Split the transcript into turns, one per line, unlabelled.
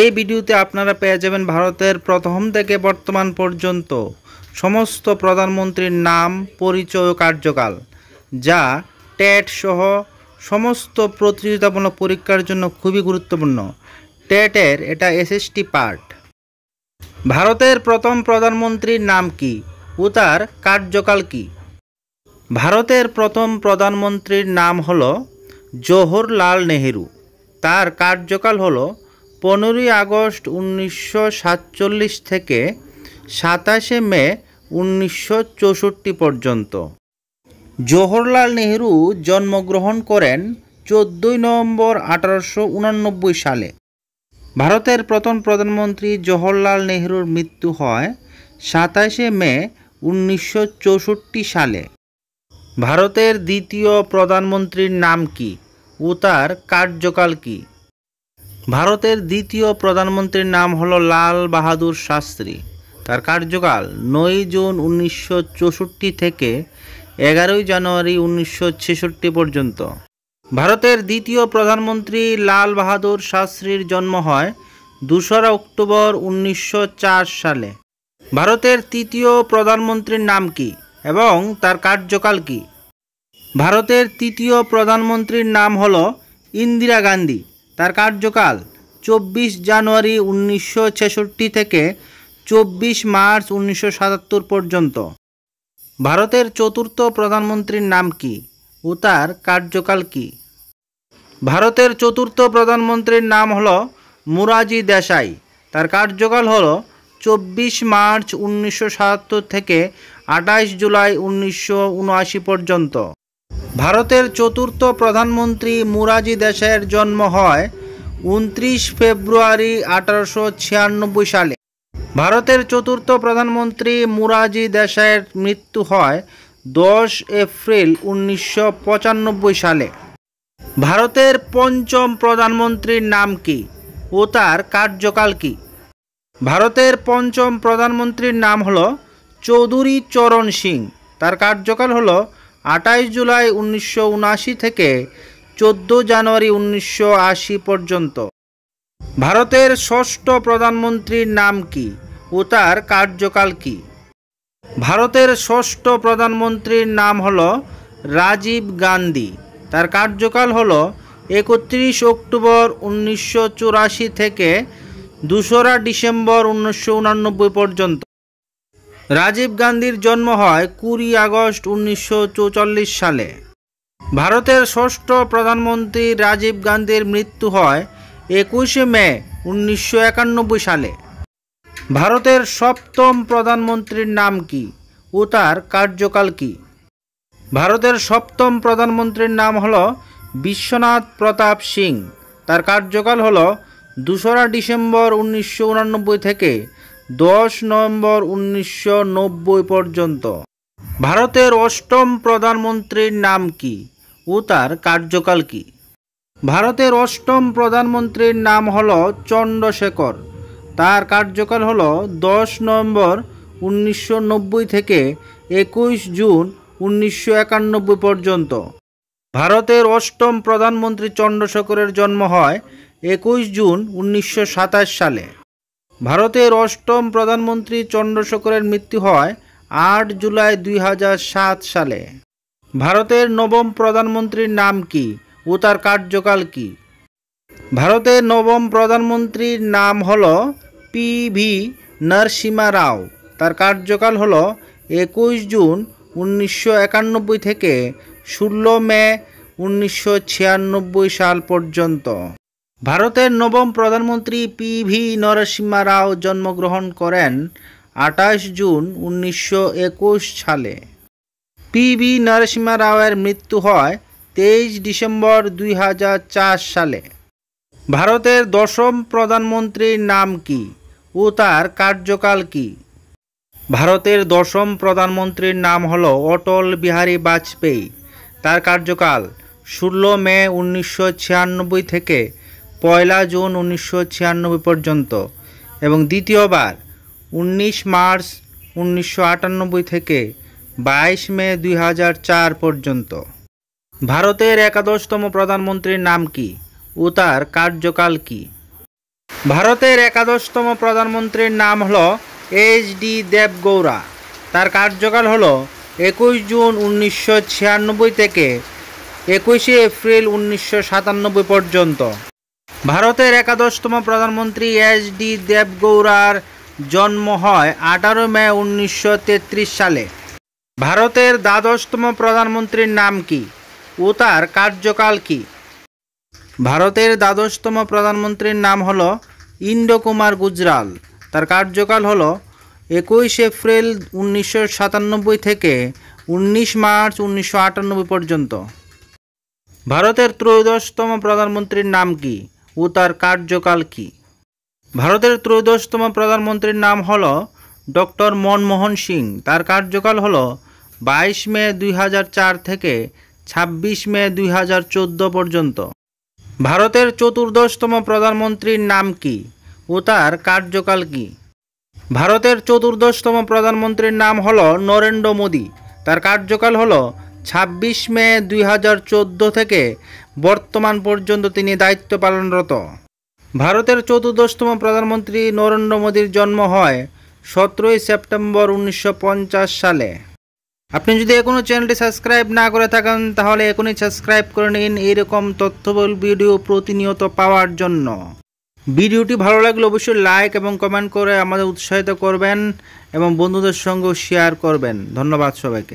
এই ভিডিওতে আপনারা পেয়ে যাবেন ভারতের প্রথম থেকে বর্তমান পর্যন্ত সমস্ত প্রধানমন্ত্রীর নাম পরিচয় ও কার্যকাল যা টেট সহ সমস্ত প্রতিযোগিতামূলক পরীক্ষার জন্য খুবই গুরুত্বপূর্ণ টেটের এটা এসএসটি পার্ট ভারতের প্রথম প্রধানমন্ত্রীর নাম কি ও তার কার্যকাল কি ভারতের প্রথম প্রধানমন্ত্রীর নাম হল জওহরলাল নেহেরু তার কার্যকাল হলো পনেরোই আগস্ট উনিশশো সাতচল্লিশ থেকে সাতাশে মে উনিশশো চৌষট্টি পর্যন্ত জওহরলাল নেহরু জন্মগ্রহণ করেন চোদ্দই নভেম্বর আঠারোশো উনানব্বই সালে ভারতের প্রথম প্রধানমন্ত্রী জওহরলাল নেহরুর মৃত্যু হয় সাতাশে মে উনিশশো চৌষট্টি সালে ভারতের দ্বিতীয় প্রধানমন্ত্রীর নাম কি ও তার কার্যকাল কী ভারতের দ্বিতীয় প্রধানমন্ত্রীর নাম হল লাল বাহাদুর শাস্ত্রী তার কার্যকাল নয় জুন উনিশশো থেকে এগারোই জানুয়ারি উনিশশো পর্যন্ত ভারতের দ্বিতীয় প্রধানমন্ত্রী লাল বাহাদুর শাস্ত্রীর জন্ম হয় দোসরা অক্টোবর উনিশশো সালে ভারতের তৃতীয় প্রধানমন্ত্রীর নাম কি এবং তার কার্যকাল কি ভারতের তৃতীয় প্রধানমন্ত্রীর নাম হল ইন্দিরা গান্ধী তার কার্যকাল চব্বিশ জানুয়ারি উনিশশো থেকে চব্বিশ মার্চ উনিশশো পর্যন্ত ভারতের চতুর্থ প্রধানমন্ত্রীর নাম কি ও তার কার্যকাল কি ভারতের চতুর্থ প্রধানমন্ত্রীর নাম হল মুরাজি দেশাই তার কার্যকাল হল চব্বিশ মার্চ উনিশশো থেকে আঠাশ জুলাই উনিশশো পর্যন্ত ভারতের চতুর্থ প্রধানমন্ত্রী মুরাজি দেশের জন্ম হয় উনত্রিশ ফেব্রুয়ারি আঠারোশো সালে ভারতের চতুর্থ প্রধানমন্ত্রী মুরাজি দেশের মৃত্যু হয় দশ এপ্রিল উনিশশো সালে ভারতের পঞ্চম প্রধানমন্ত্রীর নাম কি ও তার কার্যকাল কি ভারতের পঞ্চম প্রধানমন্ত্রীর নাম হল চৌধুরী চরণ সিং তার কার্যকাল হলো আটাইশ জুলাই উনিশশো থেকে চোদ্দ জানুয়ারি উনিশশো পর্যন্ত ভারতের ষষ্ঠ প্রধানমন্ত্রীর নাম কি ও তার কার্যকাল কি ভারতের ষষ্ঠ প্রধানমন্ত্রীর নাম হল রাজীব গান্ধী তার কার্যকাল হল একত্রিশ অক্টোবর উনিশশো থেকে দোসরা ডিসেম্বর উনিশশো পর্যন্ত রাজীব গান্ধীর জন্ম হয় কুড়ি আগস্ট উনিশশো সালে ভারতের ষষ্ঠ প্রধানমন্ত্রী রাজীব গান্ধীর মৃত্যু হয় একুশে মে উনিশশো সালে ভারতের সপ্তম প্রধানমন্ত্রীর নাম কি ও তার কার্যকাল কি ভারতের সপ্তম প্রধানমন্ত্রীর নাম হল বিশ্বনাথ প্রতাপ সিং তার কার্যকাল হল দোসরা ডিসেম্বর উনিশশো থেকে দশ নভেম্বর উনিশশো পর্যন্ত ভারতের অষ্টম প্রধানমন্ত্রীর নাম কি ও তার কার্যকাল কি ভারতের অষ্টম প্রধানমন্ত্রীর নাম হল চন্দ্রশেখর তার কার্যকাল হল দশ নভেম্বর উনিশশো থেকে একুশ জুন উনিশশো পর্যন্ত ভারতের অষ্টম প্রধানমন্ত্রী চন্দ্রশেখরের জন্ম হয় একুশ জুন উনিশশো সালে ভারতের অষ্টম প্রধানমন্ত্রী চন্দ্রশেখরের মৃত্যু হয় আট জুলাই দুই সালে ভারতের নবম প্রধানমন্ত্রীর নাম কি ও তার কার্যকাল কি ভারতের নবম প্রধানমন্ত্রীর নাম হল পি ভি নরসিমা রাও তার কার্যকাল হল একুশ জুন উনিশশো থেকে ষোলো মে উনিশশো সাল পর্যন্ত ভারতের নবম প্রধানমন্ত্রী পি ভি নরসিংহা রাও জন্মগ্রহণ করেন আঠাশ জুন উনিশশো সালে পি ভি নরসিংহা রাওয়ের মৃত্যু হয় তেইশ ডিসেম্বর দুই সালে ভারতের দশম প্রধানমন্ত্রীর নাম কি ও তার কার্যকাল কি ভারতের দশম প্রধানমন্ত্রীর নাম হল অটল বিহারী বাজপেয়ী তার কার্যকাল ষোলো মে উনিশশো থেকে পয়লা জুন উনিশশো ছিয়ানব্বই পর্যন্ত এবং দ্বিতীয়বার উনিশ মার্চ উনিশশো আটানব্বই থেকে বাইশ মে দুই পর্যন্ত ভারতের একাদশতম প্রধানমন্ত্রীর নাম কি ও তার কার্যকাল কি ভারতের একাদশতম প্রধানমন্ত্রীর নাম হল এইচ ডি দেবগৌড়া তার কার্যকাল হল একুশ জুন উনিশশো থেকে একুশে এপ্রিল উনিশশো পর্যন্ত ভারতের একাদশতম প্রধানমন্ত্রী এস ডি দেবগৌড়ার জন্ম হয় আঠারো মে উনিশশো সালে ভারতের দ্বাদশতম প্রধানমন্ত্রীর নাম কি ও তার কার্যকাল কি ভারতের দ্বাদশতম প্রধানমন্ত্রীর নাম হল ইন্দ্রকুমার গুজরাল তার কার্যকাল হল একুশ এপ্রিল উনিশশো থেকে উনিশ মার্চ উনিশশো পর্যন্ত ভারতের ত্রয়োদশতম প্রধানমন্ত্রীর নাম কী ও তার কার্যকাল কী ভারতের ত্রয়োদশতম প্রধানমন্ত্রীর নাম হল ডক্টর মনমোহন সিং তার কার্যকাল হল বাইশ মে দুই থেকে ছাব্বিশ মে দুই পর্যন্ত ভারতের চতুর্দশতম প্রধানমন্ত্রীর নাম কি ও তার কার্যকাল কি ভারতের চতুর্দশতম প্রধানমন্ত্রীর নাম হল নরেন্দ্র মোদী তার কার্যকাল হল ছাব্বিশ মে দুই হাজার চোদ্দো থেকে বর্তমান পর্যন্ত তিনি দায়িত্ব পালনরত ভারতের চতুর্দশতম প্রধানমন্ত্রী নরেন্দ্র মোদীর জন্ম হয় সতেরোই সেপ্টেম্বর উনিশশো সালে আপনি যদি এখনও চ্যানেলটি সাবস্ক্রাইব না করে থাকেন তাহলে এখনই সাবস্ক্রাইব করে নিন এরকম তথ্যবল ভিডিও প্রতিনিয়ত পাওয়ার জন্য ভিডিওটি ভালো লাগলে অবশ্যই লাইক এবং কমেন্ট করে আমাদের উৎসাহিত করবেন এবং বন্ধুদের সঙ্গেও শেয়ার করবেন ধন্যবাদ সবাইকে